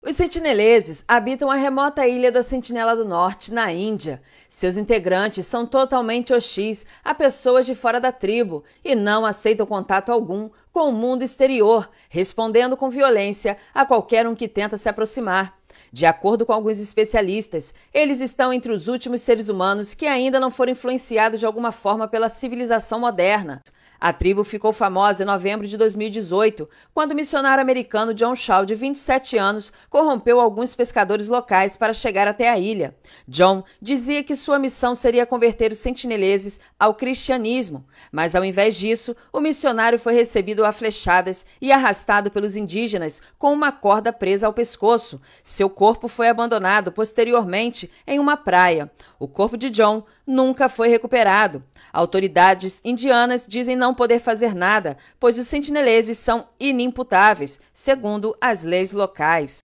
Os sentineleses habitam a remota ilha da Sentinela do Norte, na Índia. Seus integrantes são totalmente hostis a pessoas de fora da tribo e não aceitam contato algum com o mundo exterior, respondendo com violência a qualquer um que tenta se aproximar. De acordo com alguns especialistas, eles estão entre os últimos seres humanos que ainda não foram influenciados de alguma forma pela civilização moderna. A tribo ficou famosa em novembro de 2018, quando o missionário americano John Shaw, de 27 anos, corrompeu alguns pescadores locais para chegar até a ilha. John dizia que sua missão seria converter os sentineleses ao cristianismo, mas ao invés disso, o missionário foi recebido a flechadas e arrastado pelos indígenas com uma corda presa ao pescoço. Seu corpo foi abandonado posteriormente em uma praia. O corpo de John nunca foi recuperado. Autoridades indianas dizem não não poder fazer nada, pois os sentineleses são inimputáveis, segundo as leis locais.